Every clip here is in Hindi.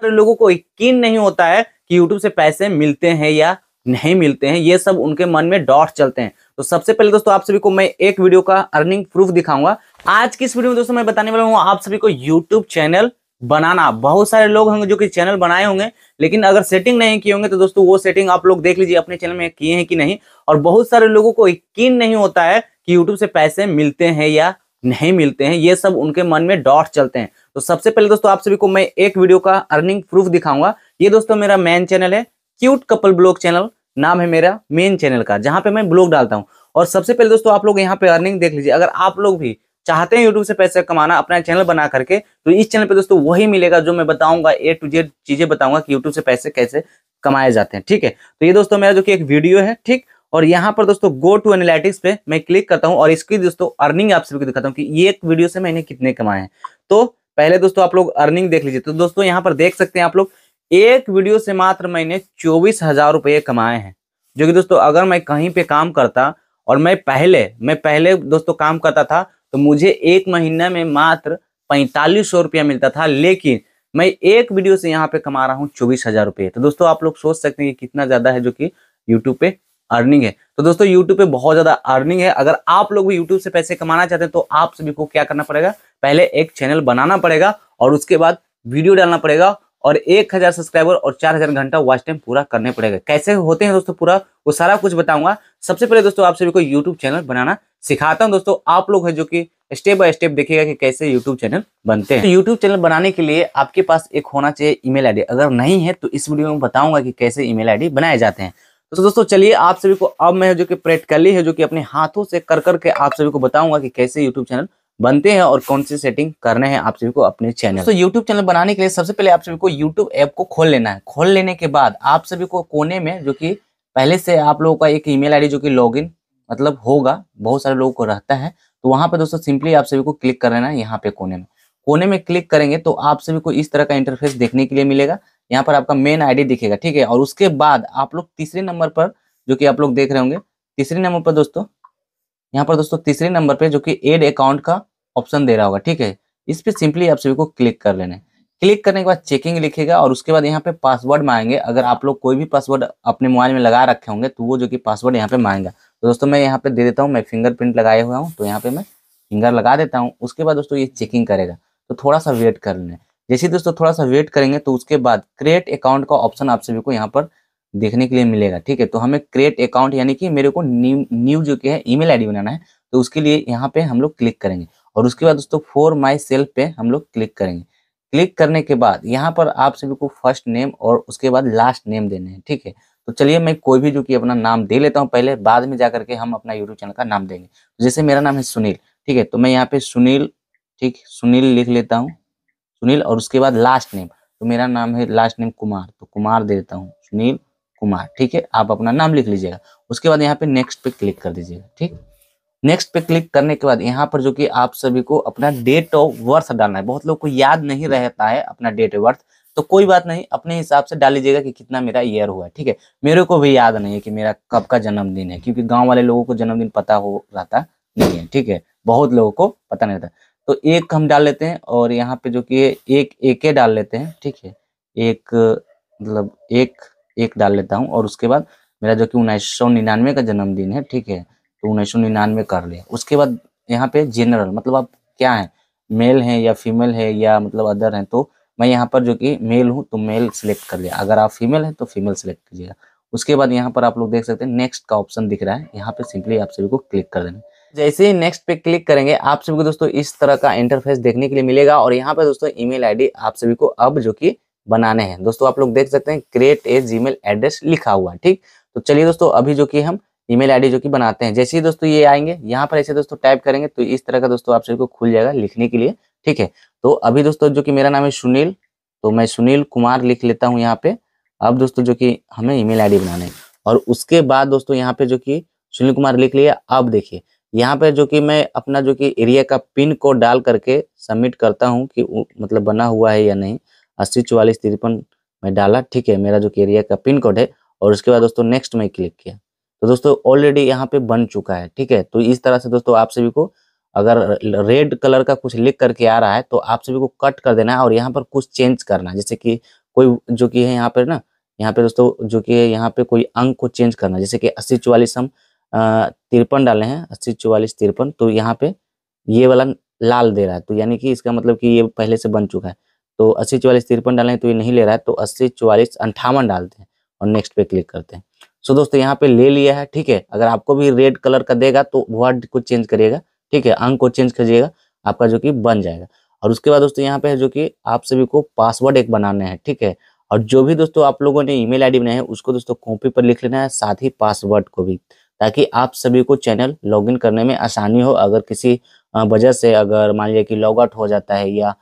सारे लोगों को यकीन नहीं होता है कि YouTube से पैसे मिलते हैं या नहीं मिलते हैं ये सब उनके मन में डॉट चलते हैं तो सबसे पहले दोस्तों आप सभी को मैं एक वीडियो का अर्निंग प्रूफ दिखाऊंगा आज की इस वीडियो में दोस्तों मैं बताने वाला हूँ आप सभी को यूट्यूब चैनल बनाना बहुत सारे लोग होंगे जो कि चैनल बनाए होंगे लेकिन अगर सेटिंग नहीं किए होंगे तो दोस्तों वो सेटिंग आप लोग देख लीजिए अपने चैनल में किए हैं कि नहीं और बहुत सारे लोगों को यकीन नहीं होता है कि यूट्यूब से पैसे मिलते हैं या नहीं मिलते हैं ये सब उनके मन में डॉट चलते हैं तो सबसे पहले दोस्तों आप सभी को मैं एक वीडियो का अर्निंग प्रूफ दिखाऊंगा ये दोस्तों मेरा मेन चैनल है क्यूट कपल ब्लॉग चैनल नाम है मेरा मेन चैनल का जहां पे मैं ब्लॉग डालता हूँ और सबसे पहले दोस्तों आप लोग यहाँ पे अर्निंग देख लीजिए अगर आप लोग भी चाहते हैं यूट्यूब से पैसे कमाना अपना चैनल बना करके तो इस चैनल पे दोस्तों वही मिलेगा जो मैं बताऊंगा ए टू जेड चीजें बताऊंगा कि यूट्यूब से पैसे कैसे कमाए जाते हैं ठीक है तो ये दोस्तों मेरा जो कि एक वीडियो है ठीक और यहाँ पर दोस्तों गो टू एनालिटिक्स पे मैं क्लिक करता हूँ और इसकी दोस्तों अर्निंग आप को दिखाता हूँ कि ये एक वीडियो से मैंने कितने कमाए हैं तो पहले दोस्तों आप लोग अर्निंग देख लीजिए तो दोस्तों यहाँ पर देख सकते हैं आप लोग एक वीडियो से मात्र मैंने चौबीस हजार रुपये कमाए हैं जो कि दोस्तों अगर मैं कहीं पे काम करता और मैं पहले मैं पहले दोस्तों काम करता था तो मुझे एक महीना में मात्र पैंतालीस सौ रुपया मिलता था लेकिन मैं एक वीडियो से यहाँ पे कमा रहा हूँ चौबीस हजार रुपये तो दोस्तों आप लोग सोच सकते हैं कि कितना ज़्यादा है जो कि यूट्यूब पे अर्निंग है तो दोस्तों यूट्यूब पे बहुत ज्यादा अर्निंग है अगर आप लोग भी यूट्यूब से पैसे कमाना चाहते हैं तो आप सभी को क्या करना पड़ेगा पहले एक चैनल बनाना पड़ेगा और उसके बाद वीडियो डालना पड़ेगा और एक हजार सब्सक्राइबर और चार हजार घंटा वॉच टाइम पूरा करने पड़ेगा कैसे होते हैं दोस्तों पूरा वो सारा कुछ बताऊंगा सबसे पहले दोस्तों आप सभी को यूट्यूब चैनल बनाना सिखाता हूँ दोस्तों आप लोग है जो कि स्टेप बाय स्टेप देखिएगा कि कैसे यूट्यूब चैनल बनते हैं तो यूट्यूब चैनल बनाने के लिए आपके पास एक होना चाहिए ईमेल आईडी अगर नहीं है तो इस वीडियो में बताऊंगा कि कैसे ईमेल आईडी बनाए जाते हैं तो दोस्तों चलिए आप सभी को अब मैं जो कि प्रैक्टिकली है जो कि अपने हाथों से कर करके आप सभी को बताऊंगा कि कैसे यूट्यूब चैनल बनते हैं और कौन सी सेटिंग करने हैं आप सभी को अपने चैनल तो यूट्यूब चैनल बनाने के लिए सबसे पहले आप सभी को यूट्यूब ऐप को खोल लेना है खोल लेने के बाद आप सभी को कोने में जो कि पहले से आप लोगों का एक ईमेल आईडी जो कि लॉगिन मतलब होगा बहुत सारे लोगों को रहता है तो वहां पर दोस्तों सिंपली आप सभी को क्लिक कर लेना है यहाँ पे कोने में कोने में क्लिक करेंगे तो आप सभी को इस तरह का इंटरफेस देखने के लिए मिलेगा यहाँ पर आपका मेन आईडी दिखेगा ठीक है और उसके बाद आप लोग तीसरे नंबर पर जो कि आप लोग देख रहे होंगे तीसरे नंबर पर दोस्तों यहाँ पर दोस्तों तीसरे नंबर पर जो कि एड अकाउंट का ऑप्शन दे रहा होगा ठीक है इस पर सिंपली आप सभी को क्लिक कर लेना है क्लिक करने के बाद चेकिंग लिखेगा और उसके बाद यहाँ पे पासवर्ड मांगेंगे अगर आप लोग कोई भी पासवर्ड अपने मोबाइल में लगा रखे होंगे तो वो जो कि पासवर्ड यहाँ पे मांगेगा तो दोस्तों मैं यहाँ पे दे देता हूँ मैं फिंगरप्रिंट लगाए हुआ हूँ तो यहाँ पे मैं फिंगर लगा देता हूँ उसके बाद दोस्तों ये चेकिंग करेगा तो थोड़ा सा वेट कर लेना जैसे दोस्तों थोड़ा सा वेट करेंगे तो उसके बाद क्रिएट अकाउंट का ऑप्शन आप सभी को यहाँ पर देखने के लिए मिलेगा ठीक है तो हमें क्रिएट अकाउंट यानी कि मेरे को न्यू न्यू जो की है ई मेल बनाना है तो उसके लिए यहाँ पे हम लोग क्लिक करेंगे और उसके बाद दोस्तों फोर माई सेल्फ पे हम लोग क्लिक करेंगे क्लिक करने के बाद यहाँ पर आप सभी को फर्स्ट नेम और उसके बाद लास्ट नेम देने हैं ठीक है तो चलिए मैं कोई भी जो कि अपना नाम दे लेता हूँ पहले बाद में जा करके हम अपना यूट्यूब चैनल का नाम देंगे जैसे मेरा नाम है सुनील ठीक है तो मैं यहाँ पे सुनील ठीक सुनील लिख लेता हूँ सुनील और उसके बाद लास्ट नेम तो मेरा नाम है लास्ट नेम कुमार तो कुमार दे देता हूँ सुनील कुमार ठीक है आप अपना नाम लिख लीजिएगा उसके बाद यहाँ पे नेक्स्ट पे क्लिक कर दीजिएगा ठीक नेक्स्ट पे क्लिक करने के बाद यहाँ पर जो कि आप सभी को अपना डेट ऑफ बर्थ डालना है बहुत लोग को याद नहीं रहता है अपना डेट ऑफ बर्थ तो कोई बात नहीं अपने हिसाब से डाल लीजिएगा कि कितना मेरा ईयर हुआ है ठीक है मेरे को भी याद नहीं है कि मेरा कब का जन्मदिन है क्योंकि गांव वाले लोगों को जन्मदिन पता हो रहता नहीं है ठीक है बहुत लोगों को पता नहीं रहता तो एक हम डाल लेते हैं और यहाँ पे जो कि एक एक डाल लेते हैं ठीक है एक मतलब एक एक डाल लेता हूँ और उसके बाद मेरा जो कि उन्नीस सौ निन्यानवे का जन्मदिन है ठीक है तो उन्नीस सौ निन्यानवे कर लिया उसके बाद यहाँ पे जेनरल मतलब आप क्या है मेल है या फीमेल है या मतलब अदर है तो मैं यहाँ पर जो कि मेल हूँ तो मेल सिलेक्ट कर लिया अगर आप फीमेल हैं तो फीमेल सिलेक्ट कीजिएगा उसके बाद यहाँ पर आप लोग देख सकते हैं नेक्स्ट का ऑप्शन दिख रहा है यहाँ पे सिंपली आप सभी को क्लिक कर देना जैसे ही नेक्स्ट पे क्लिक करेंगे आप सभी को दोस्तों इस तरह का इंटरफेस देखने के लिए मिलेगा और यहाँ पे दोस्तों ईमेल आईडी आप सभी को अब जो कि बनाने हैं दोस्तों आप लोग देख सकते हैं क्रिएट ए जीमेल एड्रेस लिखा हुआ ठीक तो चलिए दोस्तों अभी जो कि हम ईमेल आईडी जो कि बनाते हैं जैसे ही दोस्तों ये आएंगे यहाँ पर ऐसे दोस्तों टाइप करेंगे तो इस तरह का दोस्तों आप सभी को खुल जाएगा लिखने के लिए ठीक है तो अभी दोस्तों जो कि मेरा नाम है सुनील तो मैं सुनील कुमार लिख लेता हूँ यहाँ पे अब दोस्तों जो कि हमें ईमेल आईडी बनाने और उसके बाद दोस्तों यहाँ पे जो कि सुनील कुमार लिख लिया अब देखिए यहाँ पे जो कि मैं अपना जो कि एरिया का पिन कोड डाल करके सबमिट करता हूँ कि मतलब बना हुआ है या नहीं अस्सी चौवालीस तिरपन में डाला ठीक है मेरा जो कि एरिया का पिन कोड है और उसके बाद दोस्तों नेक्स्ट में क्लिक किया तो दोस्तों ऑलरेडी यहाँ पे बन चुका है ठीक है तो इस तरह से दोस्तों आप सभी को अगर रेड कलर का कुछ लिख करके आ रहा है तो आप सभी को कट कर देना है और यहाँ पर कुछ चेंज करना है जैसे कि कोई जो कि है यहाँ पर ना यहाँ पे दोस्तों जो कि है यहाँ पे कोई अंक को चेंज करना जैसे कि अस्सी चौवालीस हम तिरपन डाले हैं अस्सी चौवालीस तिरपन तो यहाँ पे ये वाला लाल दे रहा है तो यानी कि इसका मतलब कि ये पहले से बन चुका है तो अस्सी चौवालीस तिरपन हैं तो ये नहीं ले रहा है तो अस्सी चौवालीस अंठावन डालते हैं और नेक्स्ट पे क्लिक करते हैं सो दोस्तों यहाँ पे ले लिया है ठीक है अगर आपको भी रेड कलर का देगा तो वर्ड को चेंज करिएगा ठीक है अंक को चेंज करिएगा आपका जो कि बन जाएगा और उसके बाद दोस्तों यहाँ पे जो कि आप सभी को पासवर्ड एक बनाना है ठीक है और जो भी दोस्तों आप लोगों ने ईमेल आईडी बनाया है उसको दोस्तों कॉपी पर लिख लेना है साथ ही पासवर्ड को भी ताकि आप सभी को चैनल लॉगिन करने में आसानी हो अगर किसी वजह से अगर मान लीजिए कि लॉग आउट हो जाता है या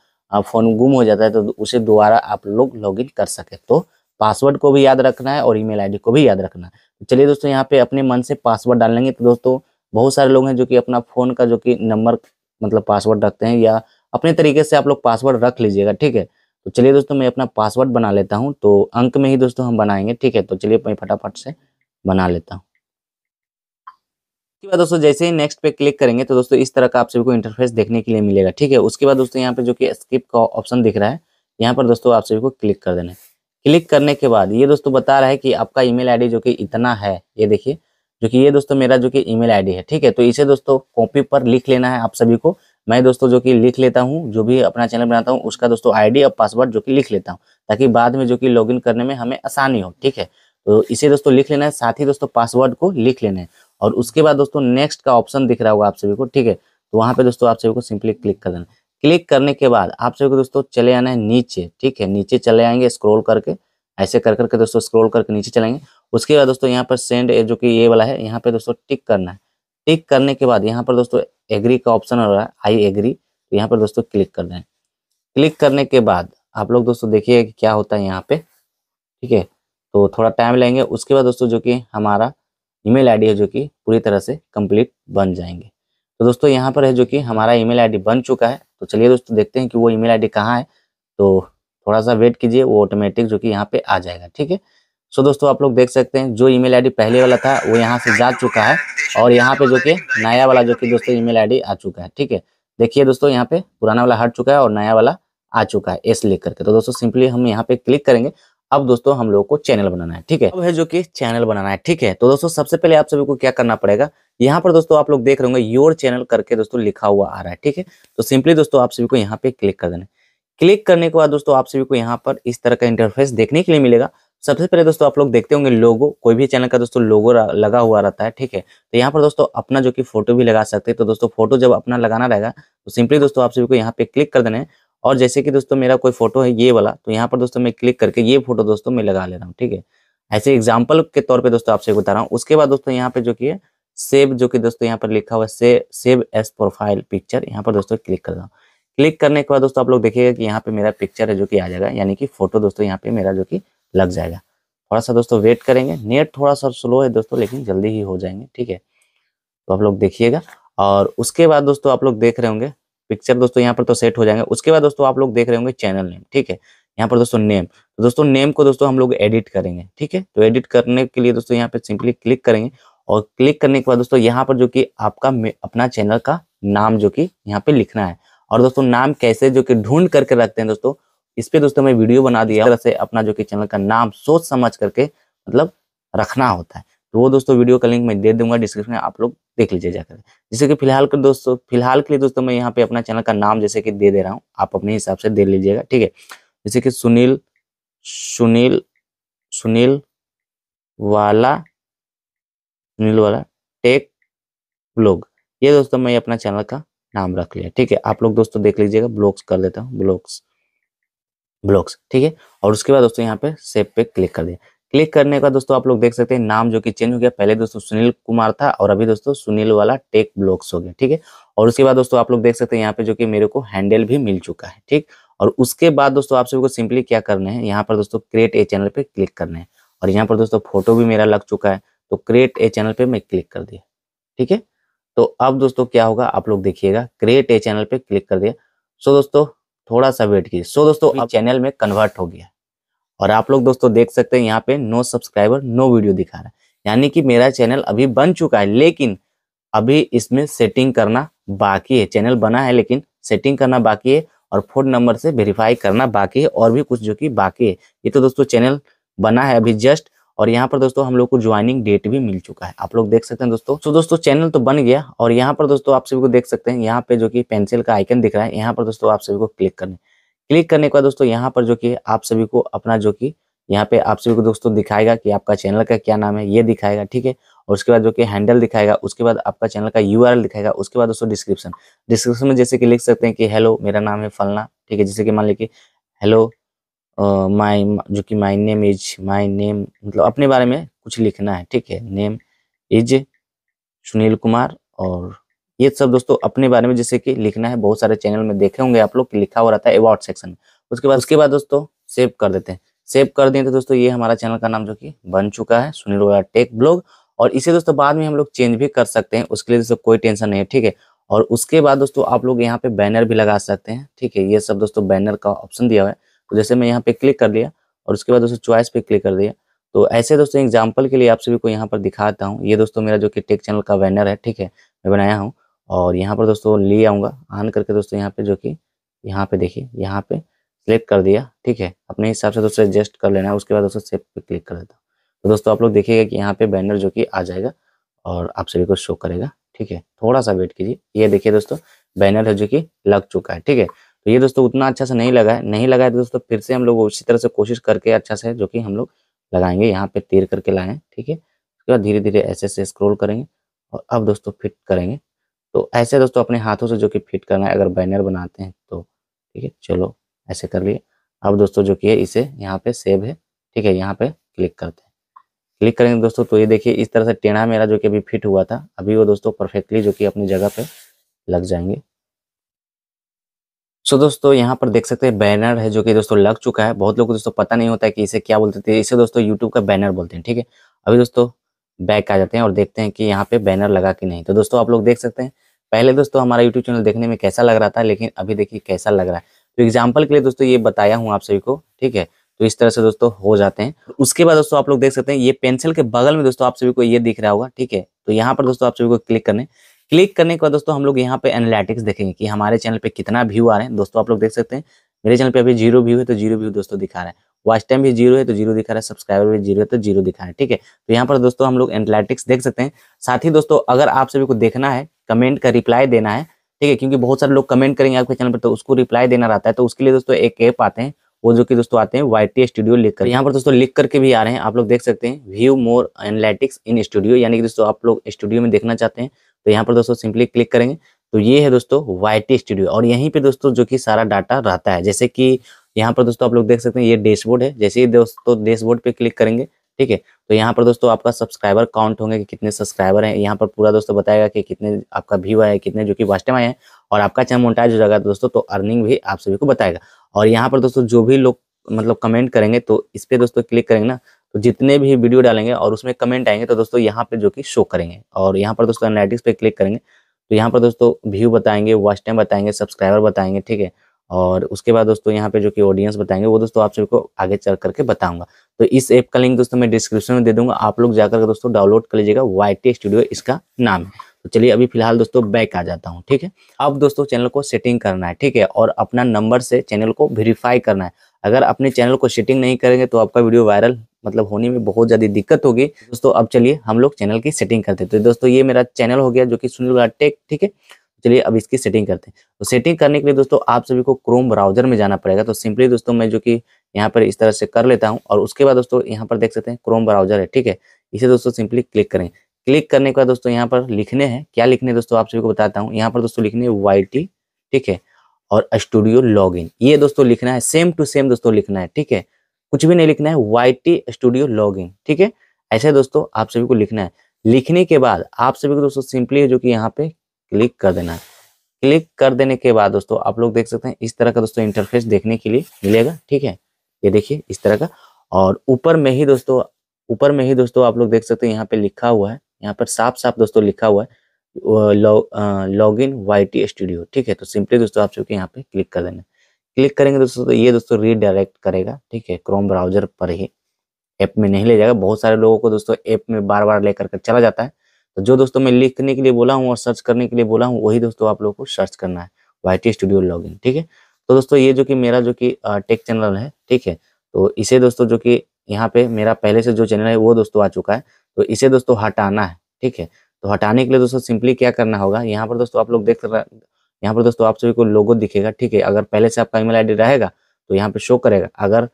फ़ोन गुम हो जाता है तो उसे दोबारा आप लोग लॉगिन कर सके तो पासवर्ड को भी याद रखना है और ईमेल आईडी को भी याद रखना है तो चलिए दोस्तों यहाँ पे अपने मन से पासवर्ड डाल लेंगे तो दोस्तों बहुत सारे लोग हैं जो कि अपना फ़ोन का जो कि नंबर मतलब पासवर्ड रखते हैं या अपने तरीके से आप लोग पासवर्ड रख लीजिएगा ठीक है तो चलिए दोस्तों मैं अपना पासवर्ड बना लेता हूँ तो अंक में ही दोस्तों हम बनाएंगे ठीक है तो चलिए मैं फटाफट से बना लेता हूँ उसके बाद दोस्तों जैसे ही नेक्स्ट पे क्लिक करेंगे तो दोस्तों इस तरह का आप सभी को इंटरफेस देखने के लिए मिलेगा ठीक है उसके बाद दोस्तों यहाँ पे जो कि स्किप का ऑप्शन दिख रहा है यहाँ पर दोस्तों आप सभी को क्लिक कर देना है क्लिक करने के बाद ये दोस्तों बता रहा है कि आपका ईमेल आईडी जो कि इतना है ये देखिए जो कि ये दोस्तों मेरा जो कि ईमेल आईडी है ठीक है तो इसे दोस्तों कॉपी पर लिख लेना है आप सभी को मैं दोस्तों जो कि लिख लेता हूँ जो भी अपना चैनल बनाता हूँ उसका दोस्तों आईडी और पासवर्ड जो कि लिख लेता हूँ ताकि बाद में जो कि लॉग करने में हमें आसानी हो ठीक है तो इसे दोस्तों लिख लेना है साथ ही दोस्तों पासवर्ड को लिख लेना है और उसके बाद दोस्तों नेक्स्ट का ऑप्शन दिख रहा होगा आप सभी को ठीक है तो वहाँ पे दोस्तों आप सभी को सिंपली क्लिक कर देना क्लिक करने के बाद आप सभी को दोस्तों चले आना है नीचे ठीक है नीचे चले आएंगे स्क्रोल करके ऐसे कर करके दोस्तों स्क्रोल करके नीचे चलेंगे उसके बाद दोस्तों यहाँ पर सेंड जो कि ये वाला है यहाँ पे दोस्तों टिक करना है टिक करने के बाद यहाँ पर दोस्तों एग्री का ऑप्शन हो रहा है आई एग्री तो यहाँ पर दोस्तों क्लिक कर दें क्लिक करने के बाद आप लोग दोस्तों देखिए कि क्या होता है यहाँ पे ठीक है तो थोड़ा टाइम लेंगे उसके बाद दोस्तों जो कि हमारा ईमेल आईडी है जो कि पूरी तरह से कंप्लीट बन जाएंगे तो दोस्तों यहाँ पर है जो कि हमारा ईमेल आईडी बन चुका है तो चलिए दोस्तों देखते हैं कि वो ईमेल आईडी कहाँ है तो थोड़ा सा वेट कीजिए वो ऑटोमेटिक जो कि यहाँ पे आ जाएगा ठीक है सो दोस्तों आप लोग देख सकते हैं जो ईमेल आईडी पहले वाला था वो यहाँ से जा चुका है और यहाँ पे जो कि नया वाला जो कि दोस्तों ई मेल आ चुका है ठीक है देखिए दोस्तों यहाँ पे पुराना वाला हट चुका है और नया वाला आ चुका है एस लिख करके तो दोस्तों सिंपली हम यहाँ पे क्लिक करेंगे अब दोस्तों हम लोग को चैनल बनाना है ठीक है अब है जो कि चैनल बनाना है ठीक है तो दोस्तों सबसे पहले आप सभी को क्या करना पड़ेगा यहाँ पर दोस्तों आप लोग देख रहे होंगे योर चैनल करके दोस्तों लिखा हुआ आ रहा है ठीक है तो सिंपली दोस्तों आप सभी को यहाँ पे क्लिक कर देना क्लिक करने के बाद दोस्तों आप सभी को यहाँ पर इस तरह का इंटरफेस देखने के लिए मिलेगा सबसे पहले दोस्तों आप लोग देखते होंगे लोगो कोई भी चैनल का दोस्तों लोगो लगा हुआ रहता है ठीक है तो यहाँ पर दोस्तों अपना जो कि फोटो भी लगा सकते हैं तो दोस्तों फोटो जब अपना लगाना रहेगा तो सिंपली दोस्तों आप सभी को यहाँ पे क्लिक कर देना है और जैसे कि दोस्तों मेरा कोई फोटो है ये वाला तो यहाँ पर दोस्तों मैं क्लिक करके ये फोटो दोस्तों मैं लगा ले रहा हूँ ठीक है ऐसे एग्जाम्पल के तौर पर दोस्तों आपसे बता रहा हूँ उसके बाद दोस्तों यहाँ पे जो कि सेव जो कि दोस्तों यहाँ पर लिखा हुआ से सेव एस प्रोफाइल पिक्चर यहाँ पर दोस्तों क्लिक कर रहा हूँ क्लिक करने के बाद दोस्तों आप लोग देखिएगा कि यहाँ पे मेरा पिक्चर है जो कि आ जाएगा यानी कि फोटो दोस्तों यहाँ पे मेरा जो कि लग जाएगा थोड़ा सा दोस्तों वेट करेंगे नेट थोड़ा सा स्लो है दोस्तों लेकिन जल्दी ही हो जाएंगे ठीक है तो आप लोग देखिएगा और उसके बाद दोस्तों आप लोग देख रहे होंगे पिक्चर दोस्तों यहाँ पर तो सेट हो जाएंगे उसके बाद दोस्तों आप लोग देख रहे होंगे चैनल नेम ठीक है यहाँ पर दोस्तों नेम तो दोस्तों नेम को दोस्तों हम लोग एडिट करेंगे ठीक है तो एडिट करने के लिए दोस्तों यहाँ पे सिंपली क्लिक करेंगे और क्लिक करने के बाद दोस्तों यहाँ पर जो कि आपका अपना चैनल का नाम जो कि यहाँ पे लिखना है और दोस्तों नाम कैसे जो कि ढूंढ करके रखते हैं दोस्तों इस पे दोस्तों मैं वीडियो बना दिया तरह से अपना जो कि चैनल का नाम सोच समझ करके मतलब रखना होता है तो वो दोस्तों वीडियो का लिंक मैं दे दूंगा डिस्क्रिप्शन में आप लोग देख लीजिए जाकर जैसे कि फिलहाल के दोस्तों फिलहाल के लिए दोस्तों मैं यहाँ पे अपना चैनल का नाम जैसे कि दे दे रहा हूँ आप अपने हिसाब से दे लीजिएगा ठीक है जैसे कि सुनील सुनील सुनील वाला सुनील वाला टेक ब्लॉग ये दोस्तों मैं अपना चैनल का नाम रख लिया ठीक है आप लोग दोस्तों देख लीजिएगा ब्लॉग्स कर देता हूँ ब्लॉग्स ब्लॉग्स ठीक है और उसके बाद दोस्तों यहाँ पे सेव पे क्लिक कर दिया क्लिक करने का दोस्तों आप लोग देख सकते हैं नाम जो कि चेंज हो गया पहले दोस्तों सुनील कुमार था और अभी दोस्तों सुनील वाला टेक ब्लॉक्स हो गया ठीक है और उसके बाद दोस्तों आप लोग देख सकते हैं यहाँ पे जो कि मेरे को हैंडल भी मिल चुका है ठीक और उसके बाद दोस्तों आप सबको सिंपली क्या करना है यहाँ पर दोस्तों क्रिएट ए चैनल पे क्लिक करना है और यहाँ पर दोस्तों फोटो भी मेरा लग चुका है तो क्रिएट ए चैनल पे मैं क्लिक कर दिया ठीक है तो अब दोस्तों क्या होगा आप लोग देखिएगा क्रिएट ए चैनल पे क्लिक कर दिया सो दोस्तों थोड़ा सा वेट कीजिए सो दोस्तों अब चैनल में कन्वर्ट हो गया और आप लोग दोस्तों देख सकते हैं यहाँ पे नो सब्सक्राइबर नो वीडियो दिखा रहा है यानी कि मेरा चैनल अभी बन चुका है लेकिन अभी इसमें सेटिंग करना बाकी है चैनल बना है लेकिन सेटिंग करना बाकी है और फोन नंबर से वेरीफाई करना बाकी है और भी कुछ जो कि बाकी है ये तो दोस्तों चैनल बना है अभी जस्ट और यहाँ पर दोस्तों हम लोग को ज्वाइनिंग डेट भी मिल चुका है आप लोग देख सकते हैं दोस्तों तो दोस्तों चैनल तो बन गया और यहाँ पर दोस्तों आप सभी को देख सकते हैं यहाँ पे जो कि पेंसिल का आइकन दिख रहा है यहाँ पर दोस्तों आप सभी को क्लिक करना क्लिक करने के बाद दोस्तों यहाँ पर जो कि आप सभी को अपना जो कि यहाँ पे आप सभी को दोस्तों दिखाएगा कि आपका चैनल का क्या नाम है ये दिखाएगा ठीक है और उसके बाद जो कि हैंडल दिखाएगा उसके बाद आपका चैनल का यू दिखाएगा उसके बाद दोस्तों डिस्क्रिप्शन डिस्क्रिप्शन में जैसे कि लिख सकते हैं कि हेलो मेरा नाम है फलना ठीक है जैसे कि मान लीजिए हेलो माई जो कि my name is my name मतलब अपने बारे में कुछ लिखना है ठीक है नेम इज सुनील कुमार और ये सब दोस्तों अपने बारे में जैसे कि लिखना है बहुत सारे चैनल में देखे होंगे आप लोग लिखा हुआ रहता है अवार्ड सेक्शन उसके बाद उसके बाद दोस्तों सेव कर देते हैं सेव कर दें तो दोस्तों ये हमारा चैनल का नाम जो कि बन चुका है सुनील वोरा टेक ब्लॉग और इसे दोस्तों बाद में हम लोग चेंज भी कर सकते हैं उसके लिए दोस्तों कोई टेंशन नहीं है ठीक है और उसके बाद दोस्तों आप लोग यहाँ पे बैनर भी लगा सकते हैं ठीक है ये सब दोस्तों बैनर का ऑप्शन दिया हुआ है तो जैसे मैं यहाँ पे क्लिक कर लिया और उसके बाद दोस्तों च्वाइस पे क्लिक कर दिया तो ऐसे दोस्तों एग्जाम्पल के लिए आप सभी को यहाँ पर दिखाता हूँ ये दोस्तों मेरा जो कि टेक चैनल का बैनर है ठीक है मैं बनाया हूँ और यहाँ पर दोस्तों ले आऊँगा आन करके दोस्तों यहाँ पे जो कि यहाँ पे देखिए यहाँ पे सिलेक्ट कर दिया ठीक है अपने हिसाब से दोस्तों एडजस्ट कर लेना है उसके बाद दोस्तों सेव पे क्लिक कर देता हूँ तो दोस्तों आप लोग देखिएगा कि यहाँ पे बैनर जो कि आ जाएगा और आप सभी को शो करेगा ठीक है थोड़ा सा वेट कीजिए ये देखिए दोस्तों बैनर है जो कि लग चुका है ठीक है तो ये दोस्तों उतना अच्छा से नहीं लगा है नहीं लगा है तो दोस्तों फिर से हम लोग उसी तरह से कोशिश करके अच्छा से जो कि हम लोग लगाएंगे यहाँ पे तीर करके लाएँ ठीक है उसके बाद धीरे धीरे ऐसे ऐसे स्क्रोल करेंगे और अब दोस्तों फिट करेंगे तो ऐसे दोस्तों अपने हाथों से जो कि फिट करना है अगर बैनर बनाते हैं तो ठीक है चलो ऐसे कर लिए अब दोस्तों जो कि है इसे यहाँ पे सेव है ठीक है यहाँ पे क्लिक करते हैं क्लिक करेंगे दोस्तों तो ये देखिए इस तरह से टेढ़ा मेरा जो कि अभी फिट हुआ था अभी वो दोस्तों परफेक्टली जो कि अपनी जगह पे लग जाएंगे सो so, दोस्तों यहाँ पर देख सकते हैं बैनर है जो कि दोस्तों लग चुका है बहुत लोग को दोस्तों पता नहीं होता है कि इसे क्या बोलते थे इसे दोस्तों यूट्यूब का बैनर बोलते हैं ठीक है अभी दोस्तों बैक आ जाते हैं और देखते हैं कि यहाँ पे बैनर लगा कि नहीं तो दोस्तों आप लोग देख सकते हैं पहले दोस्तों हमारा यूट्यूब चैनल देखने में कैसा लग रहा था लेकिन अभी देखिए कैसा लग रहा है तो एग्जाम्पल के लिए दोस्तों ये बताया हूँ आप सभी को ठीक है तो इस तरह से दोस्तों हो जाते हैं उसके बाद दोस्तों आप लोग देख सकते हैं ये पेंसिल के बगल में दोस्तों आप सभी को ये दिख रहा होगा ठीक है तो यहाँ पर दोस्तों आप सभी को क्लिक करने क्लिक करने के बाद दोस्तों हम लोग यहाँ पे एनालिटिक्स देखेंगे कि हमारे चैनल पे कितना व्यू आ रहे हैं दोस्तों आप लोग देख सकते हैं मेरे चैनल पे अभी जीरो व्यू है तो जीरो व्यू दोस्तों दिखा रहा है वॉच टाइम भी जीरो है तो जीरो दिखा रहा है सब्सक्राइबर भी जीरो है तो जीरो दिखा रहा है ठीक है तो यहाँ पर दोस्तों हम लोग एनालिटिक्स देख सकते हैं साथ ही दोस्तों अगर आप सभी को देखना है कमेंट का रिप्लाई देना है ठीक है क्योंकि बहुत सारे लोग कमेंट करेंगे आपके चैनल पर तो उसको रिप्लाई देना रहता है तो उसके लिए दोस्तों एक ऐप आते हैं वो जो कि दोस्तों आते हैं वाई टी स्टूडियो लिख कर यहाँ पर दोस्तों लिख करके भी आ रहे हैं आप लोग देख सकते हैं view more analytics in studio यानी कि दोस्तों आप लोग स्टूडियो में देखना चाहते हैं तो यहाँ पर दोस्तों सिंपली क्लिक करेंगे तो ये है दोस्तों वाई टी स्टूडियो और यहीं पर दोस्तों जो कि सारा डाटा रहता है जैसे कि यहाँ पर दोस्तों आप लोग देख सकते हैं ये डैशबोर्ड है जैसे ही दोस्तों डैशबोर्ड पर क्लिक करेंगे ठीक है तो यहाँ पर दोस्तों आपका सब्सक्राइबर काउंट होंगे कि कितने सब्सक्राइबर हैं यहाँ पर पूरा दोस्तों बताएगा कि कितने आपका व्यू आया कितने जो कि वास्ट टाइम आए हैं और आपका चैनल मोटाइज हो जाएगा दोस्तों तो अर्निंग भी आप सभी को बताएगा और यहाँ पर दोस्तों जो भी लोग मतलब कमेंट करेंगे तो इस पर दोस्तों क्लिक करेंगे ना तो जितने भी वीडियो डालेंगे और उसमें कमेंट आएंगे तो दोस्तों यहाँ पे जो कि शो करेंगे और यहाँ पर दोस्तों एनालिटिक्स पे क्लिक करेंगे तो यहाँ पर दोस्तों व्यू बताएंगे वॉच बताएंगे सब्सक्राइबर बताएंगे ठीक है और उसके बाद दोस्तों यहाँ पे जो कि ऑडियंस बताएंगे वो दोस्तों आप सबको आगे चल करके बताऊंगा तो इस ऐप का लिंक दोस्तों मैं डिस्क्रिप्शन में दे दूंगा आप लोग जाकर दोस्तों डाउनलोड कर लीजिएगा वाई स्टूडियो इसका नाम है तो चलिए अभी फिलहाल दोस्तों बैक आ जाता हूँ ठीक है अब दोस्तों चैनल को सेटिंग करना है ठीक है और अपना नंबर से चैनल को वेरीफाई करना है अगर अपने चैनल को सेटिंग नहीं करेंगे तो आपका वीडियो वायरल मतलब होने में बहुत ज़्यादा दिक्कत होगी दोस्तों अब चलिए हम लोग चैनल की सेटिंग करते तो दोस्तों ये मेरा चैनल हो गया जो कि सुनील टेक ठीक है चलिए अब इसकी सेटिंग करते हैं तो सेटिंग करने के लिए दोस्तों आप सभी को क्रोम ब्राउजर में जाना पड़ेगा तो सिंपली दोस्तों मैं जो कि यहाँ पर इस तरह से कर लेता हूँ और उसके बाद दोस्तों यहाँ पर देख सकते हैं क्रोम ब्राउजर है ठीक है इसे दोस्तों सिंपली क्लिक करें क्लिक करने के बाद दोस्तों यहाँ पर लिखने हैं क्या लिखने दोस्तों आप सभी को बताता हूँ यहाँ पर दोस्तों लिखने वाई टी ठीक है और स्टूडियो इन ये दोस्तों लिखना है सेम टू सेम दोस्तों लिखना है ठीक है कुछ भी नहीं लिखना है वाई टी स्टूडियो इन ठीक है ऐसे दोस्तों आप सभी को लिखना है लिखने के बाद आप सभी को दोस्तों सिंपली जो कि यहाँ पे क्लिक कर देना है क्लिक कर देने के बाद दोस्तों आप लोग देख सकते हैं इस तरह का दोस्तों इंटरफेस देखने के लिए मिलेगा ठीक है ये देखिए इस तरह का और ऊपर में ही दोस्तों ऊपर में ही दोस्तों आप लोग देख सकते हैं यहाँ पे लिखा हुआ है यहाँ पर साफ साफ दोस्तों लिखा हुआ है log in Y T studio ठीक है तो सिंपली दोस्तों आप चूंकि यहाँ पे क्लिक कर देना क्लिक करेंगे दोस्तों तो ये दोस्तों रीडायरेक्ट करेगा ठीक है क्रोम ब्राउजर पर ही ऐप में नहीं ले जाएगा बहुत सारे लोगों को दोस्तों ऐप में बार बार लेकर चला जाता है तो जो दोस्तों मैं लिखने के लिए बोला हूँ और सर्च करने के लिए बोला हूँ वही दोस्तों आप लोग को सर्च करना है वाई टी स्टूडियो लॉग ठीक है तो दोस्तों ये जो कि मेरा जो कि टेक चैनल है ठीक है तो इसे दोस्तों जो कि यहाँ पे मेरा पहले से जो चैनल है वो दोस्तों आ चुका है तो इसे दोस्तों हटाना है ठीक है तो हटाने के लिए दोस्तों सिंपली क्या करना होगा यहाँ पर दोस्तों आप लोग देख यहाँ पर दोस्तों आप सभी को लोगो दिखेगा ठीक है अगर पहले से आपका ईमेल आईडी रहेगा तो यहाँ पे शो करेगा अगर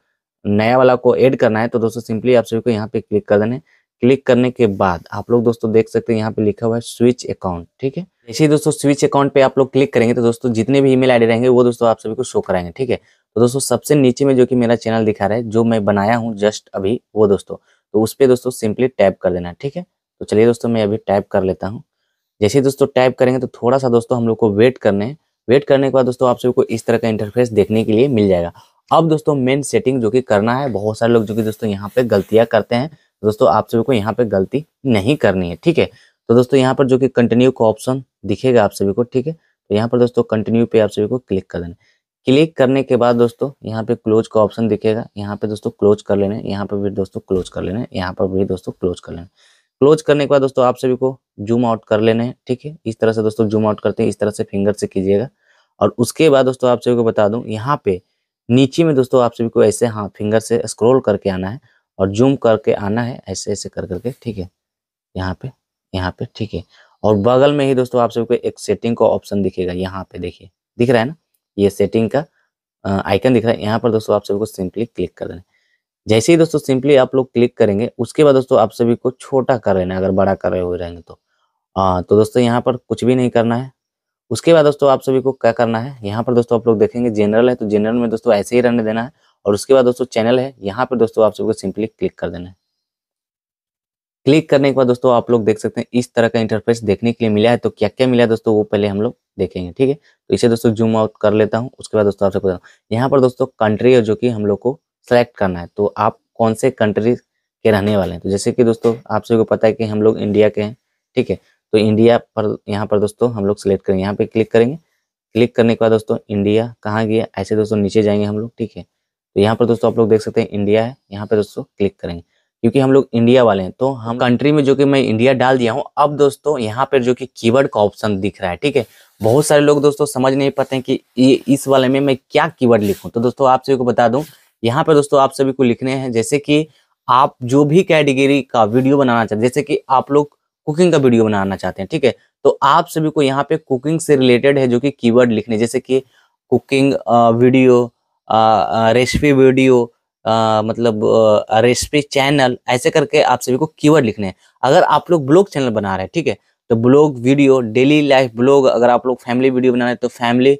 नया वाला को ऐड करना है तो दोस्तों सिंपली आप सभी को यहाँ पे क्लिक कर देने क्लिक करने के बाद आप लोग दोस्तों देख सकते हैं यहाँ पे लिखा हुआ है स्विच अकाउंट ठीक है जैसे ही दोस्तों स्विच अकाउंट पे आप लोग क्लिक करेंगे तो दोस्तों जितने भी ईमेल आईडी रहेंगे वो दोस्तों आप सभी को शो कराएंगे ठीक है तो दोस्तों सबसे नीचे में जो कि मेरा चैनल दिखा रहा है जो मैं बनाया हूँ जस्ट अभी वो दोस्तों तो उस पर दोस्तों सिंपली टाइप कर देना ठीक है तो चलिए दोस्तों मैं अभी टाइप कर लेता हूँ जैसे ही दोस्तों टाइप करेंगे तो थोड़ा सा दोस्तों हम लोग को वेट करने वेट करने के बाद दोस्तों आप को इस तरह का इंटरफेस देखने के लिए मिल जाएगा अब दोस्तों मेन सेटिंग जो कि करना है बहुत सारे लोग जो कि दोस्तों यहाँ पे गलतियां करते हैं दोस्तों आप सभी को यहाँ पे गलती नहीं करनी है ठीक है तो दोस्तों यहाँ पर जो कि कंटिन्यू का ऑप्शन दिखेगा आप सभी को ठीक है तो यहाँ पर दोस्तों कंटिन्यू पे आप सभी को क्लिक कर देना क्लिक करने के बाद दोस्तों यहाँ पे क्लोज का ऑप्शन दिखेगा यहाँ पे दोस्तों क्लोज कर लेने यहाँ पर भी दोस्तों क्लोज कर लेना यहाँ पर भी दोस्तों क्लोज कर लेना क्लोज करने के बाद दोस्तों आप सभी को जूम आउट कर लेने ठीक है इस तरह से दोस्तों जूम आउट करते हैं इस तरह से फिंगर से कीजिएगा और उसके बाद दोस्तों आप सभी को बता दूं यहाँ पे नीचे में दोस्तों आप सभी को ऐसे हाँ फिंगर से स्क्रॉल करके आना है और जूम करके आना है ऐसे ऐसे कर करके ठीक है यहाँ पे यहाँ पे ठीक है और बगल में ही दोस्तों आप सबको एक सेटिंग का ऑप्शन दिखेगा यहाँ पे देखिए दिख रहा है ना ये सेटिंग का आइकन दिख रहा है यहाँ पर दोस्तों आप सभी को सिंपली क्लिक कर देना जैसे ही दोस्तों सिंपली आप लोग क्लिक करेंगे उसके बाद दोस्तों आप सभी को छोटा कर लेना अगर बड़ा कर रहे हुए रहेंगे तो आ, तो दोस्तों यहाँ पर कुछ भी नहीं करना है उसके बाद दोस्तों आप सभी को क्या करना है यहाँ पर दोस्तों आप लोग देखेंगे जनरल है तो जनरल में दोस्तों ऐसे ही रहने देना है और उसके बाद दोस्तों चैनल है यहाँ पर दोस्तों आप सबको सिंपली क्लिक कर देना है क्लिक करने के बाद दोस्तों आप लोग देख सकते हैं इस तरह का इंटरफेस देखने के लिए मिला है तो क्या क्या मिला है दोस्तों वो पहले हम लोग देखेंगे ठीक है तो इसे दोस्तों जूम आउट कर लेता हूँ उसके बाद दोस्तों आपसे यहाँ पर दोस्तों कंट्री है जो कि हम लोग को सेलेक्ट करना है तो आप कौन से कंट्री के रहने वाले हैं तो जैसे कि दोस्तों आप को पता है कि हम लोग इंडिया के हैं ठीक है तो इंडिया पर यहाँ पर दोस्तों हम लोग सिलेक्ट करेंगे यहाँ पे क्लिक करेंगे क्लिक करने के बाद दोस्तों इंडिया कहाँ गया ऐसे दोस्तों नीचे जाएंगे हम लोग ठीक है तो यहाँ पर दोस्तों आप लोग देख सकते हैं इंडिया है यहाँ पे दोस्तों क्लिक करेंगे क्योंकि हम लोग इंडिया वाले हैं तो हम कंट्री में जो कि मैं इंडिया डाल दिया हूँ अब दोस्तों यहाँ पर जो कि कीवर्ड का ऑप्शन दिख रहा है ठीक है बहुत सारे लोग दोस्तों समझ नहीं पाते हैं कि ये इस वाले में मैं क्या कीवर्ड लिखूं तो दोस्तों आप सभी को बता दूं यहाँ पर दोस्तों आप सभी को लिखने हैं जैसे कि आप जो भी कैटेगरी का वीडियो बनाना चाहते हैं जैसे कि आप लोग कुकिंग का वीडियो बनाना चाहते हैं ठीक है तो आप सभी को यहाँ पे कुकिंग से रिलेटेड है जो कि कीवर्ड लिखने जैसे कि कुकिंग वीडियो रेसिपी वीडियो आ, मतलब रेसिपी चैनल ऐसे करके आप सभी को कीवर्ड लिखने हैं अगर आप लोग ब्लॉग चैनल बना रहे हैं ठीक है तो blog video daily life blog अगर आप लोग फैमिली वीडियो बना रहे हैं तो फैमिली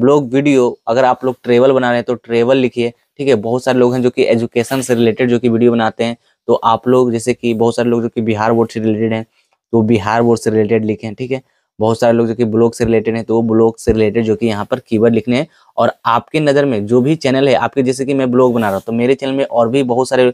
ब्लॉग वीडियो अगर आप लोग ट्रेवल बना रहे हैं तो ट्रेवल लिखिए ठीक है बहुत सारे लोग हैं जो कि एजुकेशन से रिलेटेड जो कि वीडियो बनाते हैं तो आप लोग जैसे कि बहुत सारे लोग जो कि बिहार बोर्ड से रिलेटेड हैं तो बिहार बोर्ड से रिलेटेड लिखे ठीक है बहुत सारे लोग जो कि ब्लॉग से रिलेटेड हैं तो वो ब्लॉग से रिलेटेड जो कि यहाँ पर कीवर्ड लिखने हैं और आपके नज़र में जो भी चैनल है आपके जैसे कि मैं ब्लॉग बना रहा हूँ तो मेरे चैनल में और भी बहुत सारे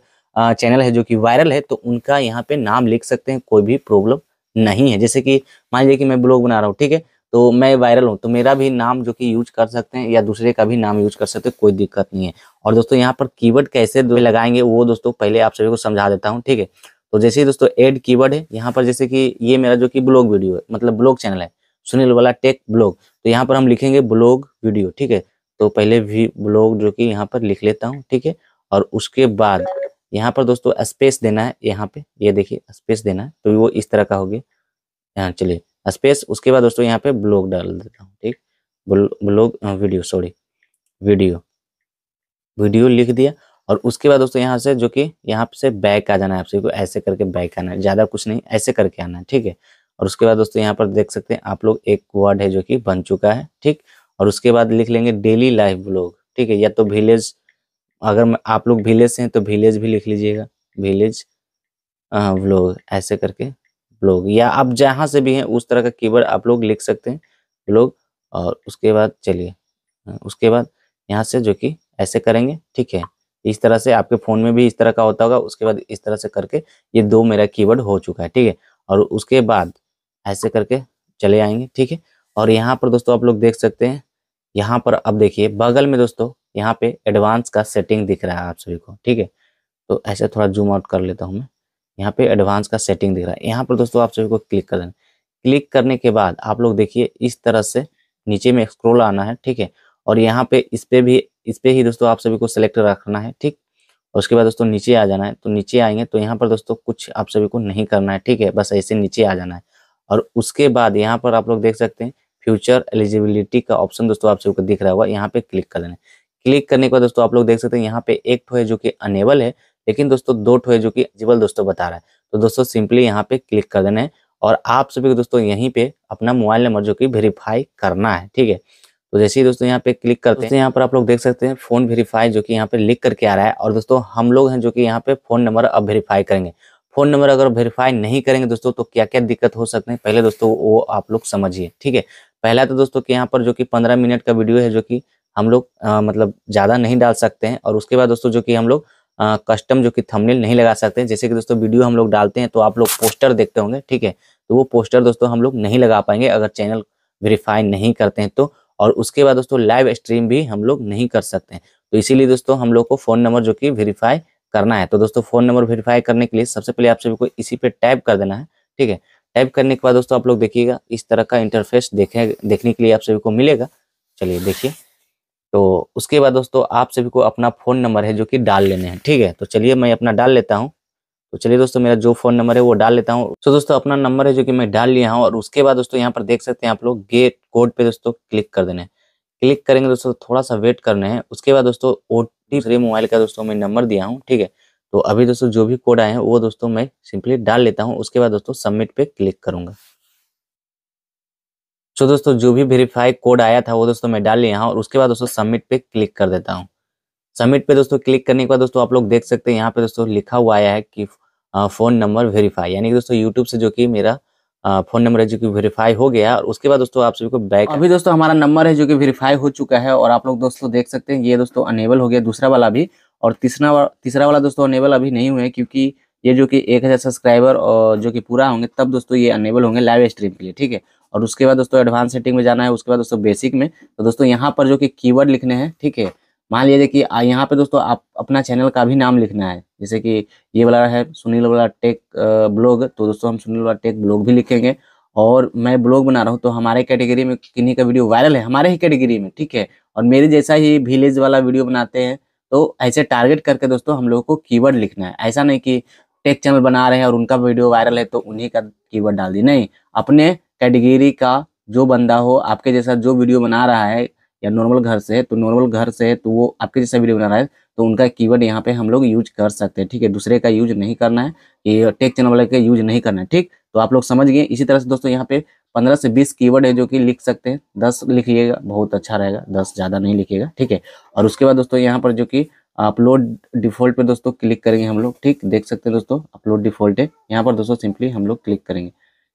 चैनल है जो कि वायरल है तो उनका यहाँ पे नाम लिख सकते हैं कोई भी प्रॉब्लम नहीं है जैसे कि मान लीजिए कि मैं ब्लॉग बना रहा हूँ ठीक है तो मैं वायरल हूँ तो मेरा भी नाम जो कि यूज कर सकते हैं या दूसरे का भी नाम यूज कर सकते हैं कोई दिक्कत नहीं है और दोस्तों यहाँ पर कीवर्ड कैसे लगाएंगे वो दोस्तों पहले आप सभी को समझा देता हूँ ठीक है तो जैसे ही दोस्तों एड कीवर्ड है यहाँ पर जैसे कि ये मेरा जो कि ब्लॉग वीडियो है मतलब ब्लॉग चैनल है सुनील वाला टेक ब्लॉग तो यहाँ पर हम लिखेंगे ब्लॉग वीडियो ठीक है तो पहले भी ब्लॉग जो कि यहाँ पर लिख लेता हूँ ठीक है और उसके बाद यहाँ पर दोस्तों स्पेस देना है यहाँ पे ये यह देखिए स्पेस देना है तो वो इस तरह का होगी यहाँ चलिए स्पेस उसके बाद दोस्तों यहाँ पे ब्लॉग डाल देता हूँ ठीक blog video sorry video video लिख दिया और उसके बाद दोस्तों यहाँ से जो कि यहाँ से बैक आ जाना है आप सभी को ऐसे करके बैक आना है ज़्यादा कुछ नहीं ऐसे करके आना है ठीक है और उसके बाद दोस्तों यहाँ पर देख सकते हैं आप लोग एक वर्ड है जो कि बन चुका है ठीक और उसके बाद लिख लेंगे डेली लाइफ ब्लॉग ठीक है या तो विलेज अगर आप लोग विलेज से हैं तो विलेज भी लिख लीजिएगा विलेज ब्लॉग ऐसे करके ब्लॉग या आप जहाँ से भी हैं उस तरह का कीवर्ड आप लोग लिख सकते हैं ब्लॉग और उसके बाद चलिए उसके बाद यहाँ से जो कि ऐसे करेंगे ठीक है इस तरह से आपके फोन में भी इस तरह का होता होगा उसके बाद इस तरह से करके ये दो मेरा कीवर्ड हो चुका है ठीक है और उसके बाद ऐसे करके चले आएंगे ठीक है और यहाँ पर दोस्तों आप लोग देख सकते हैं यहाँ पर अब देखिए बगल में दोस्तों यहाँ पे एडवांस का सेटिंग दिख रहा है आप सभी को ठीक है तो ऐसे थोड़ा जूम आउट कर लेता हूँ मैं यहाँ पे एडवांस का सेटिंग दिख रहा है यहाँ पर दोस्तों आप सभी को क्लिक कर देना क्लिक करने के बाद आप लोग देखिए इस तरह से नीचे में स्क्रोल आना है ठीक है और यहाँ पे इस पे भी इस पे ही दोस्तों आप सभी को सिलेक्ट रखना है ठीक और उसके बाद दोस्तों नीचे आ जाना है तो नीचे आएंगे तो यहाँ पर दोस्तों कुछ आप सभी को नहीं करना है ठीक है बस ऐसे नीचे आ जाना है और उसके बाद यहाँ पर आप लोग देख सकते हैं फ्यूचर एलिजिबिलिटी का ऑप्शन दोस्तों आप सभी को दिख रहा होगा यहाँ पे क्लिक कर है क्लिक करने के बाद दोस्तों आप लोग देख सकते हैं यहाँ पे एक ठो है जो कि अनेबल है लेकिन दोस्तों दो ठो है जो कि एलिजिबल दोस्तों बता रहा है तो दोस्तों सिंपली यहाँ पे क्लिक कर देना है और आप सभी को दोस्तों यहीं पे अपना मोबाइल नंबर जो कि वेरीफाई करना है ठीक है तो जैसे ही दोस्तों यहाँ पे क्लिक करते हैं यहाँ पर आप लोग देख सकते हैं फोन वेरीफाई जो कि यहाँ पे लिख करके आ रहा है और दोस्तों हम लोग हैं जो कि यहाँ पे फोन नंबर अब वेरीफाई करेंगे फोन नंबर अगर वेरीफाई नहीं करेंगे दोस्तों तो क्या क्या दिक्कत हो सकते हैं पहले दोस्तों वो आप लोग समझिए ठीक है पहला तो दोस्तों की यहाँ पर जो कि पंद्रह मिनट का वीडियो है जो कि हम लोग मतलब ज़्यादा नहीं डाल सकते हैं और उसके बाद दोस्तों जो कि हम लोग कस्टम जो कि थमनेल नहीं लगा सकते जैसे कि दोस्तों वीडियो हम लोग डालते हैं तो आप लोग पोस्टर देखते होंगे ठीक है तो वो पोस्टर दोस्तों हम लोग नहीं लगा पाएंगे अगर चैनल वेरीफाई नहीं करते हैं तो और उसके बाद दोस्तों लाइव स्ट्रीम भी हम लोग नहीं कर सकते हैं तो इसीलिए दोस्तों हम लोग को फ़ोन नंबर जो कि वेरीफाई करना है तो दोस्तों फ़ोन नंबर वेरीफाई करने के लिए सबसे पहले आप सभी को इसी पे टाइप कर देना है ठीक है टाइप करने के बाद दोस्तों आप लोग देखिएगा इस तरह का इंटरफेस देखे देखने के लिए आप सभी को मिलेगा चलिए देखिए तो उसके बाद दोस्तों आप सभी को अपना फ़ोन नंबर है जो कि डाल लेने हैं ठीक है तो चलिए मैं अपना डाल लेता हूँ तो चलिए दोस्तों मेरा जो फोन नंबर है वो डाल लेता हूँ तो दोस्तों अपना नंबर है जो कि मैं डाल लिया हूँ और उसके बाद दोस्तों यहाँ पर देख सकते हैं आप लोग गेट कोड पे दोस्तों क्लिक कर देना है क्लिक करेंगे दोस्तों थोड़ा सा वेट करना है उसके बाद दोस्तों ओ टी मोबाइल का दोस्तों मैं नंबर दिया हूँ ठीक है तो अभी दोस्तों जो भी कोड आए हैं वो दोस्तों मैं सिंपली डाल लेता हूँ उसके बाद दोस्तों सबमिट पे क्लिक करूंगा तो दोस्तों जो भी वेरीफाई कोड आया था वो दोस्तों मैं डाल लिया हूँ और उसके बाद दोस्तों सबमिट पे क्लिक कर देता हूँ सबमिट पे दोस्तों क्लिक करने के बाद दोस्तों आप लोग देख सकते हैं यहाँ पे दोस्तों लिखा हुआ आया है कि फ़ोन नंबर वेरीफाई यानी कि दोस्तों यूट्यूब से जो कि मेरा फोन नंबर है जो कि वेरीफाई हो गया और उसके बाद दोस्तों आप सभी को बैक अभी दोस्तों हमारा नंबर है जो कि वेरीफाई हो चुका है और आप लोग दोस्तों देख सकते हैं ये दोस्तों अनेबल हो गया दूसरा वाला भी और तीसरा वाला तीसरा वाला दोस्तों अनेबल अभी नहीं हुए क्योंकि ये जो कि एक हज़ार सब्सक्राइबर और जो कि पूरा होंगे तब दोस्तों ये अनेबल होंगे लाइव स्ट्रीम के लिए ठीक है और उसके बाद दोस्तों एडवांस सेटिंग में जाना है उसके बाद दोस्तों बेसिक में तो दोस्तों यहाँ पर जो कि कीवर्ड लिखने हैं ठीक है मान लीजिए कि यहाँ पे दोस्तों आप अपना चैनल का भी नाम लिखना है जैसे कि ये वाला है सुनील वाला टेक ब्लॉग तो दोस्तों हम सुनील वाला टेक ब्लॉग भी लिखेंगे और मैं ब्लॉग बना रहा हूँ तो हमारे कैटेगरी में किन्हीं का वीडियो वायरल है हमारे ही कैटेगरी में ठीक है और मेरे जैसा ही विलेज वाला वीडियो बनाते हैं तो ऐसे टारगेट करके दोस्तों हम लोगों को कीवर्ड लिखना है ऐसा नहीं कि टेक चैनल बना रहे हैं और उनका वीडियो वायरल है तो उन्हीं का कीवर्ड डाल दी नहीं अपने कैटेगरी का जो बंदा हो आपके जैसा जो वीडियो बना रहा है या नॉर्मल घर से है तो नॉर्मल घर से है तो वो आपके जैसे वीडियो बना रहा है तो उनका कीवर्ड यहाँ पे हम लोग यूज कर सकते हैं ठीक है दूसरे का यूज नहीं करना है ये टेक चैनल वाले का यूज नहीं करना है ठीक तो आप लोग समझ गए इसी तरह से दोस्तों यहाँ पे पंद्रह से बीस कीवर्ड है जो कि लिख सकते हैं दस लिखिएगा बहुत अच्छा रहेगा दस ज़्यादा नहीं लिखिएगा ठीक है और उसके बाद दोस्तों यहाँ पर जो कि अपलोड डिफॉल्ट पे दोस्तों क्लिक करेंगे हम लोग ठीक देख सकते हैं दोस्तों अपलोड डिफॉल्ट है यहाँ पर दोस्तों सिंपली हम लोग क्लिक करेंगे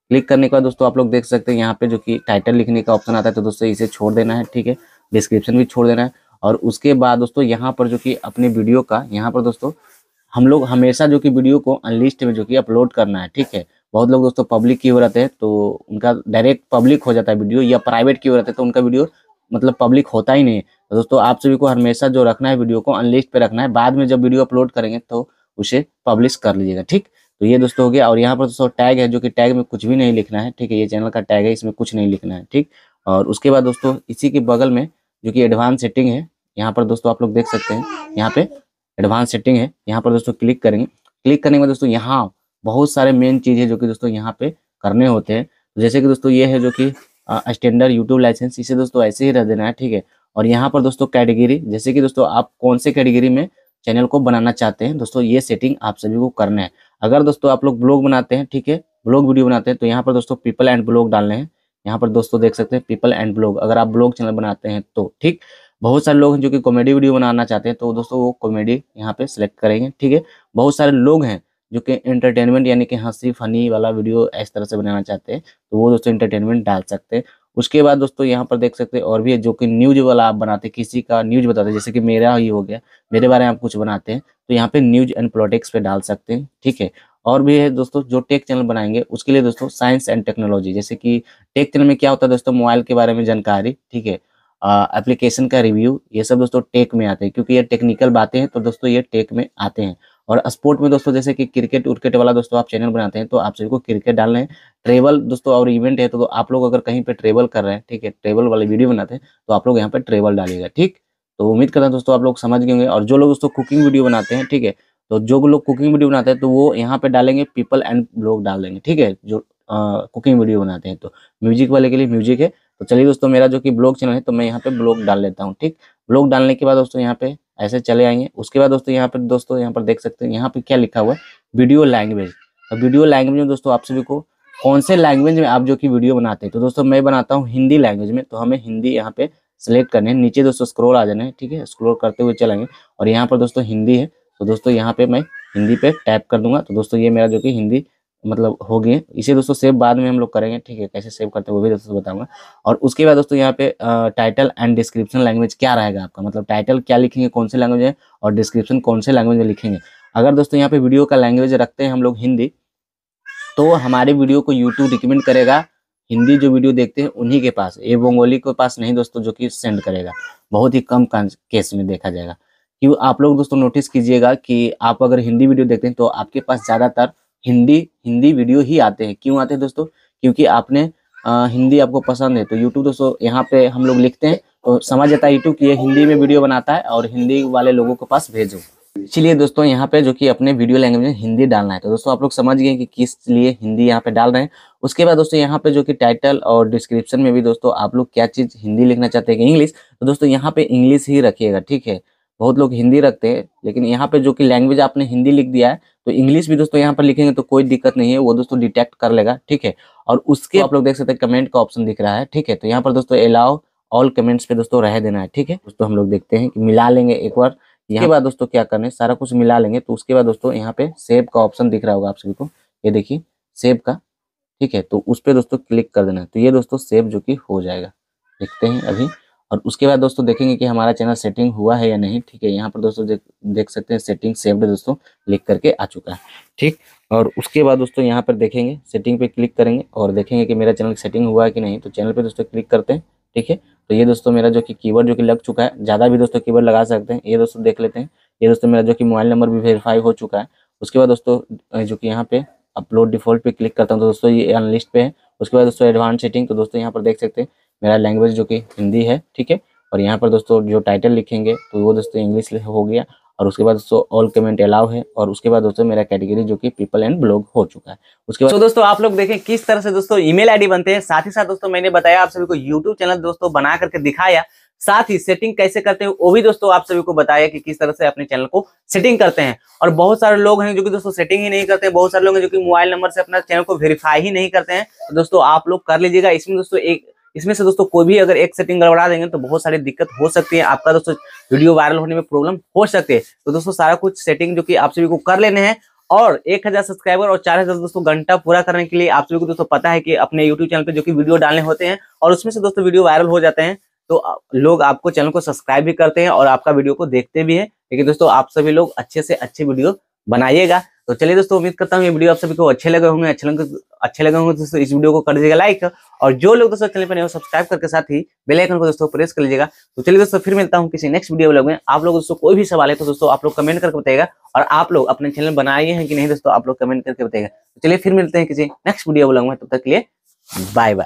क्लिक करने के बाद दोस्तों आप लोग देख सकते हैं यहाँ पे जो कि टाइटल लिखने का ऑप्शन आता है तो दोस्तों इसे छोड़ देना है ठीक है डिस्क्रिप्शन भी छोड़ देना है और उसके बाद दोस्तों यहाँ पर जो कि अपने वीडियो का यहाँ पर दोस्तों हम लोग हमेशा जो कि वीडियो को अनलिस्ट में जो कि अपलोड करना है ठीक है बहुत लोग दोस्तों पब्लिक की हो रहते हैं तो उनका डायरेक्ट पब्लिक हो जाता है वीडियो या प्राइवेट की हो रहते हैं तो उनका वीडियो मतलब पब्लिक होता ही नहीं है तो दोस्तों आप सभी को हमेशा जो रखना है वीडियो को अनलिस्ट पर रखना है बाद में जब वीडियो अपलोड करेंगे तो उसे पब्लिश कर लीजिएगा ठीक तो ये दोस्तों हो गया और यहाँ पर दोस्तों टैग है जो कि टैग में कुछ भी नहीं लिखना है ठीक है ये चैनल का टैग है इसमें कुछ नहीं लिखना है ठीक और उसके बाद दोस्तों इसी के बगल में जो कि एडवांस सेटिंग है यहाँ पर दोस्तों आप लोग देख सकते हैं यहाँ पे एडवांस सेटिंग है यहाँ पर दोस्तों क्लिक करेंगे क्लिक करने के बाद दोस्तों यहाँ बहुत सारे मेन चीज़ है जो कि दोस्तों यहाँ पे करने होते हैं तो जैसे कि दोस्तों ये है जो कि स्टैंडर्ड यूट्यूब लाइसेंस इसे दोस्तों ऐसे ही रह देना है ठीक है और यहाँ पर दोस्तों कैटेगरी जैसे कि दोस्तों आप कौन से कैटेगरी में चैनल को बनाना चाहते हैं दोस्तों ये सेटिंग आप सभी को करना है अगर दोस्तों आप लोग ब्लॉग बनाते हैं ठीक है ब्लॉग वीडियो बनाते हैं तो यहाँ पर दोस्तों पीपल एंड ब्लॉग डालने हैं यहाँ पर दोस्तों देख सकते हैं पीपल एंड ब्लॉग अगर आप ब्लॉग चैनल बनाते हैं तो ठीक बहुत सारे लोग हैं जो कि कॉमेडी वीडियो बनाना चाहते हैं तो दोस्तों वो कॉमेडी यहाँ पे सिलेक्ट करेंगे ठीक है बहुत सारे लोग हैं जो कि इंटरटेनमेंट यानी कि हंसी फनी वाला वीडियो इस तरह से बनाना चाहते हैं तो वो दोस्तों इंटरटेनमेंट डाल सकते हैं उसके बाद दोस्तों यहाँ पर देख सकते हैं और भी है जो कि न्यूज वाला आप बनाते हैं किसी का न्यूज बताते हैं जैसे कि मेरा ही हो गया मेरे बारे में आप कुछ बनाते हैं तो यहाँ पे न्यूज एंड पॉलिटिक्स पे डाल सकते हैं ठीक है और भी है दोस्तों जो टेक चैनल बनाएंगे उसके लिए दोस्तों साइंस एंड टेक्नोलॉजी जैसे कि टेक चैनल में क्या होता है दोस्तों मोबाइल के बारे में जानकारी ठीक है एप्लीकेशन का रिव्यू ये सब दोस्तों टेक में आते हैं क्योंकि ये टेक्निकल बातें हैं तो दोस्तों ये टेक में आते हैं और स्पोर्ट में दोस्तों जैसे कि क्रिकेट उर्केट वाला दोस्तों आप चैनल बनाते हैं तो आप सभी को क्रिकेट डालना है ट्रेवल दोस्तों और इवेंट है तो, तो आप लोग अगर कहीं पे ट्रेवल कर रहे हैं ठीक है ट्रेवल वाली वीडियो बनाते हैं तो आप लोग यहाँ पे ट्रेवल डालिएगा ठीक तो उम्मीद करता हूँ दोस्तों आप लोग समझ गए होंगे और जो लोग दोस्तों कुकिंग वीडियो बनाते हैं ठीक है तो जो लोग कुकिंग वीडियो बनाते हैं तो वो यहाँ पे डालेंगे पीपल एंड ब्लॉग डाल देंगे ठीक है जो कुकिंग वीडियो बनाते हैं तो म्यूजिक वाले के लिए म्यूजिक है तो चलिए दोस्तों मेरा जो कि ब्लॉग चैनल है तो मैं यहाँ पे ब्लॉग डाल लेता हूँ ठीक ब्लॉग डालने के बाद दोस्तों यहाँ पे ऐसे चले आएंगे उसके बाद दोस्तों यहाँ पर दोस्तों यहाँ पर देख सकते हैं यहाँ पे क्या लिखा हुआ है वीडियो लैंग्वेज तो वीडियो लैंग्वेज में दोस्तों आप सभी को कौन से लैंग्वेज में आप जो कि वीडियो बनाते हैं तो दोस्तों मैं बनाता हूँ हिंदी लैंग्वेज में तो हमें हिंदी यहाँ पे सेलेक्ट करने है नीचे दोस्तों स्क्रोल आ जाने ठीक है स्क्रोल करते हुए चलेंगे और यहाँ पर दोस्तों हिंदी है तो दोस्तों यहाँ पे मैं हिंदी पे टैप कर दूंगा तो दोस्तों ये मेरा जो कि हिंदी मतलब हो गए इसे दोस्तों सेव बाद में हम लोग करेंगे ठीक है कैसे सेव करते हैं वो भी दोस्तों बताऊंगा और उसके बाद दोस्तों यहाँ पे टाइटल एंड डिस्क्रिप्शन लैंग्वेज क्या रहेगा आपका मतलब टाइटल क्या लिखेंगे कौन से लैंग्वेज है और डिस्क्रिप्शन कौन से लैंग्वेज में लिखेंगे अगर दोस्तों यहाँ पे वीडियो का लैंग्वेज रखते हैं हम लोग हिंदी तो हमारे वीडियो को यूट्यूब रिकमेंड करेगा हिंदी जो वीडियो देखते हैं उन्हीं के पास ए बंगोली के पास नहीं दोस्तों जो कि सेंड करेगा बहुत ही कम केस में देखा जाएगा कि आप लोग दोस्तों नोटिस कीजिएगा कि आप अगर हिंदी वीडियो देखते हैं तो आपके पास ज़्यादातर हिंदी हिंदी वीडियो ही आते हैं क्यों आते हैं दोस्तों क्योंकि आपने आ, हिंदी आपको पसंद है तो यूट्यूब दोस्तों यहाँ पे हम लोग लिखते हैं तो समझ जाता है यूट्यूब कि ये हिंदी में वीडियो बनाता है और हिंदी वाले लोगों के पास भेजो इसीलिए दोस्तों यहाँ पे जो कि अपने वीडियो लैंग्वेज में हिंदी डालना है तो दोस्तों आप लोग समझ गए कि किस लिए हिंदी यहाँ पे डाल रहे हैं उसके बाद दोस्तों यहाँ पे जो कि टाइटल और डिस्क्रिप्शन में भी दोस्तों आप लोग क्या चीज़ हिंदी लिखना चाहते हैं कि इंग्लिश तो दोस्तों यहाँ पे इंग्लिश ही रखिएगा ठीक है बहुत लोग हिंदी रखते हैं लेकिन यहाँ पे जो कि लैंग्वेज आपने हिंदी लिख दिया है तो इंग्लिश भी दोस्तों यहाँ पर लिखेंगे तो कोई दिक्कत नहीं है वो दोस्तों डिटेक्ट कर लेगा ठीक है और उसके आप लोग देख सकते हैं कमेंट का ऑप्शन दिख रहा है ठीक है तो यहाँ पर दोस्तों अलाउ ऑल कमेंट्स पे दोस्तों रह देना है ठीक है दोस्तों हम लोग देखते हैं कि मिला लेंगे एक बार यहाँ बाद दोस्तों क्या करना है सारा कुछ मिला लेंगे तो उसके बाद दोस्तों यहाँ पे सेव का ऑप्शन दिख रहा होगा आप सभी को ये देखिए सेव का ठीक है तो उस पर दोस्तों क्लिक कर देना है तो ये दोस्तों सेव जो कि हो जाएगा देखते हैं अभी और उसके बाद दोस्तों देखेंगे कि हमारा चैनल सेटिंग हुआ है या नहीं ठीक है यहाँ पर दोस्तों देख देख सकते हैं सेटिंग सेव्ड दोस्तों लिख करके आ चुका है ठीक और उसके बाद दोस्तों यहाँ पर देखेंगे सेटिंग पे क्लिक करेंगे और देखेंगे कि मेरा चैनल सेटिंग हुआ है कि नहीं तो चैनल पर दोस्तों क्लिक करते हैं ठीक है तो ये दोस्तों मेरा जो कि की जो कि लग चुका है ज़्यादा भी दोस्तों की लगा सकते हैं ये दोस्तों देख लेते हैं ये दोस्तों मेरा जो कि मोबाइल नंबर भी वेरीफाई हो चुका है उसके बाद दोस्तों जो कि यहाँ पे अपलोड डिफॉल्ट पे क्लिक करता हूँ तो दोस्तों ये अनलिस्ट पे है उसके बाद दोस्तों एडवांस सेटिंग तो दोस्तों यहाँ पर देख सकते हैं मेरा लैंग्वेज जो कि हिंदी है ठीक है और यहाँ पर दोस्तों जो टाइटल लिखेंगे तो वो दोस्तों इंग्लिश हो गया और उसके बाद दोस्तों ऑल कमेंट अलाउ है और उसके बाद दोस्तों मेरा कैटेगरी जो कि पीपल एंड ब्लॉग हो चुका है उसके बाद so, तो दोस्तों आप लोग देखें किस तरह से दोस्तों ईमेल आईडी बनते हैं साथ ही साथ दोस्तों मैंने बताया आप सभी को यूट्यूब चैनल दोस्तों बना करके दिखाया साथ ही सेटिंग कैसे करते हैं वो भी दोस्तों आप सभी को बताया कि किस तरह से अपने चैनल को सेटिंग करते हैं और बहुत सारे लोग हैं जो कि दोस्तों सेटिंग ही नहीं करते हैं बहुत सारे लोग हैं जो कि मोबाइल नंबर से अपना चैनल को वेरीफाई ही नहीं करते हैं तो दोस्तों आप लोग कर लीजिएगा इसमें दोस्तों एक इसमें से दोस्तों कोई भी अगर एक सेटिंग गड़बड़ा देंगे तो बहुत सारी दिक्कत हो सकती है आपका दोस्तों वीडियो वायरल होने में प्रॉब्लम हो सकती है तो दोस्तों सारा कुछ सेटिंग जो कि आप सभी को कर लेने हैं और 1000 सब्सक्राइबर और 4000 दोस्तों घंटा पूरा करने के लिए आप सभी को दोस्तों पता है कि अपने यूट्यूब चैनल पर जो कि वीडियो डालने होते हैं और उसमें से दोस्तों वीडियो वायरल हो जाते हैं तो लोग आपको चैनल को सब्सक्राइब भी करते हैं और आपका वीडियो को देखते भी है लेकिन दोस्तों आप सभी लोग अच्छे से अच्छे वीडियो बनाइएगा तो चलिए दोस्तों उम्मीद करता हूँ ये वीडियो आप सभी को अच्छे लगे होंगे अच्छे लगे अच्छे लगे होंगे दोस्तों इस वीडियो को कर दीजिएगा लाइक और जो लोग दोस्तों चैनल पर नहीं हो सब्सक्राइब करके साथ ही बेल आइकन को दोस्तों प्रेस कर लीजिएगा तो चलिए दोस्तों फिर मिलता हूँ किसी नेक्स्ट वीडियो में आप लोग दोस्तों कोई भी सवाल है तो दोस्तों आप लोग कमेंट करके बताएगा और आप लोग अपने चैनल बनाए हैं कि नहीं दोस्तों आप लोग कमेंट करके बताएगा तो चलिए फिर मिलते हैं किसी नेक्स्ट वीडियो में तब तक के लिए बाय बाय